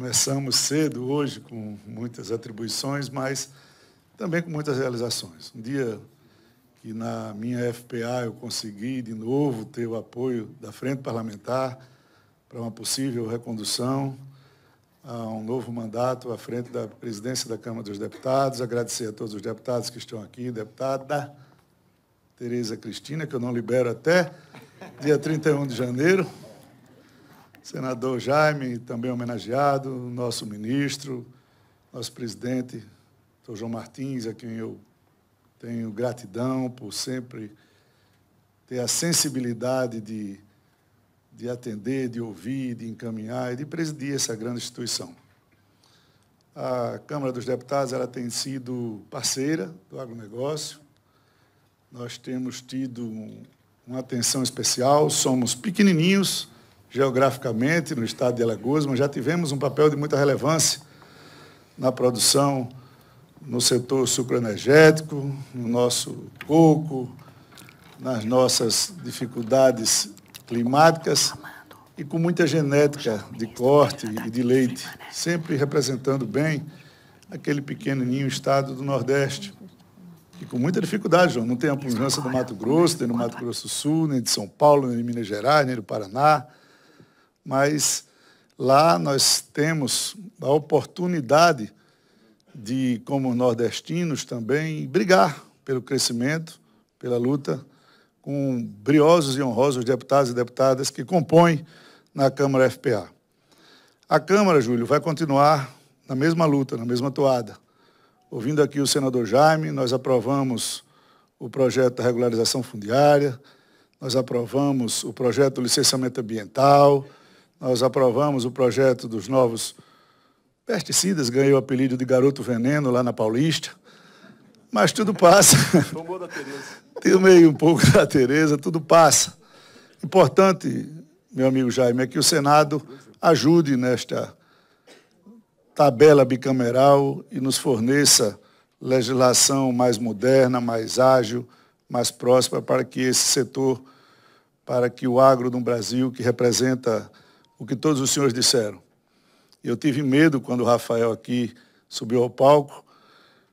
Começamos cedo hoje com muitas atribuições, mas também com muitas realizações. Um dia que na minha FPA eu consegui de novo ter o apoio da Frente Parlamentar para uma possível recondução a um novo mandato à frente da presidência da Câmara dos Deputados. Agradecer a todos os deputados que estão aqui, deputada Tereza Cristina, que eu não libero até dia 31 de janeiro senador Jaime, também homenageado, nosso ministro, nosso presidente, doutor João Martins, a quem eu tenho gratidão por sempre ter a sensibilidade de, de atender, de ouvir, de encaminhar e de presidir essa grande instituição. A Câmara dos Deputados ela tem sido parceira do agronegócio. Nós temos tido uma atenção especial, somos pequenininhos, geograficamente no estado de Alagoas, mas já tivemos um papel de muita relevância na produção no setor sucroenergético, no nosso coco, nas nossas dificuldades climáticas e com muita genética de corte e de leite, sempre representando bem aquele pequenininho estado do Nordeste. E com muita dificuldade, João. Não tem a pujança do Mato Grosso, nem do Mato Grosso do Sul, nem de São Paulo, nem de Minas Gerais, nem do Paraná mas lá nós temos a oportunidade de, como nordestinos também, brigar pelo crescimento, pela luta, com briosos e honrosos deputados e deputadas que compõem na Câmara FPA. A Câmara, Júlio, vai continuar na mesma luta, na mesma toada. Ouvindo aqui o senador Jaime, nós aprovamos o projeto da regularização fundiária, nós aprovamos o projeto do licenciamento ambiental, nós aprovamos o projeto dos novos pesticidas, ganhou o apelido de Garoto Veneno lá na Paulista. Mas tudo passa. Tomou da Tereza. meio um pouco da Tereza, tudo passa. Importante, meu amigo Jaime, é que o Senado ajude nesta tabela bicameral e nos forneça legislação mais moderna, mais ágil, mais próxima para que esse setor, para que o agro no Brasil, que representa o que todos os senhores disseram. Eu tive medo quando o Rafael aqui subiu ao palco,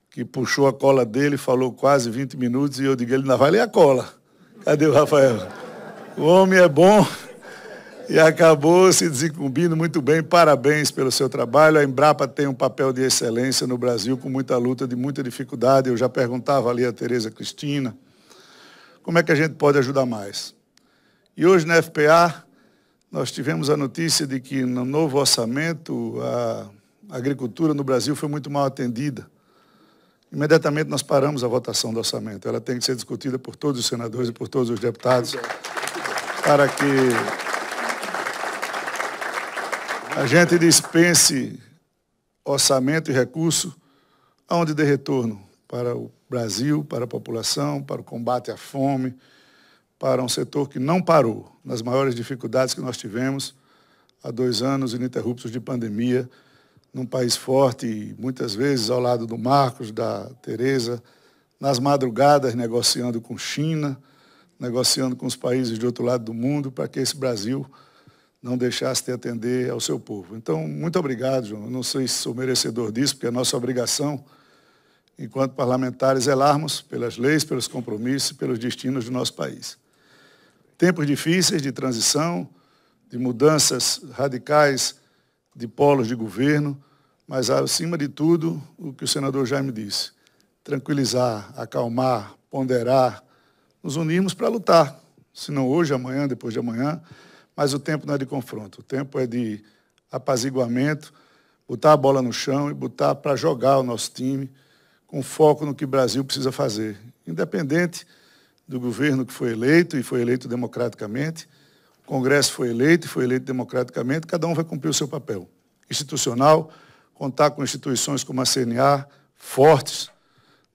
que puxou a cola dele, falou quase 20 minutos, e eu digo, ele não vai ler a cola. Cadê o Rafael? O homem é bom e acabou se desincumbindo muito bem. Parabéns pelo seu trabalho. A Embrapa tem um papel de excelência no Brasil, com muita luta, de muita dificuldade. Eu já perguntava ali a Tereza Cristina, como é que a gente pode ajudar mais? E hoje na FPA, nós tivemos a notícia de que no novo orçamento a agricultura no Brasil foi muito mal atendida. Imediatamente nós paramos a votação do orçamento. Ela tem que ser discutida por todos os senadores e por todos os deputados para que a gente dispense orçamento e recurso aonde dê retorno para o Brasil, para a população, para o combate à fome, para um setor que não parou nas maiores dificuldades que nós tivemos há dois anos ininterruptos de pandemia, num país forte, muitas vezes ao lado do Marcos, da Tereza, nas madrugadas negociando com China, negociando com os países de outro lado do mundo, para que esse Brasil não deixasse de atender ao seu povo. Então, muito obrigado, João. Eu não sei se sou merecedor disso, porque é nossa obrigação, enquanto parlamentares, zelarmos pelas leis, pelos compromissos e pelos destinos do nosso país tempos difíceis de transição, de mudanças radicais de polos de governo, mas, acima de tudo, o que o senador Jaime disse, tranquilizar, acalmar, ponderar, nos unirmos para lutar, se não hoje, amanhã, depois de amanhã, mas o tempo não é de confronto, o tempo é de apaziguamento, botar a bola no chão e botar para jogar o nosso time com foco no que o Brasil precisa fazer, independente do governo que foi eleito e foi eleito democraticamente, o Congresso foi eleito e foi eleito democraticamente, cada um vai cumprir o seu papel institucional, contar com instituições como a CNA, fortes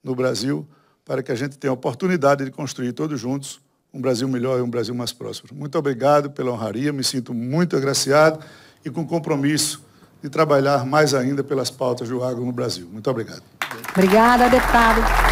no Brasil, para que a gente tenha a oportunidade de construir todos juntos um Brasil melhor e um Brasil mais próspero. Muito obrigado pela honraria, me sinto muito agraciado e com compromisso de trabalhar mais ainda pelas pautas do agro no Brasil. Muito obrigado. Obrigada, deputado.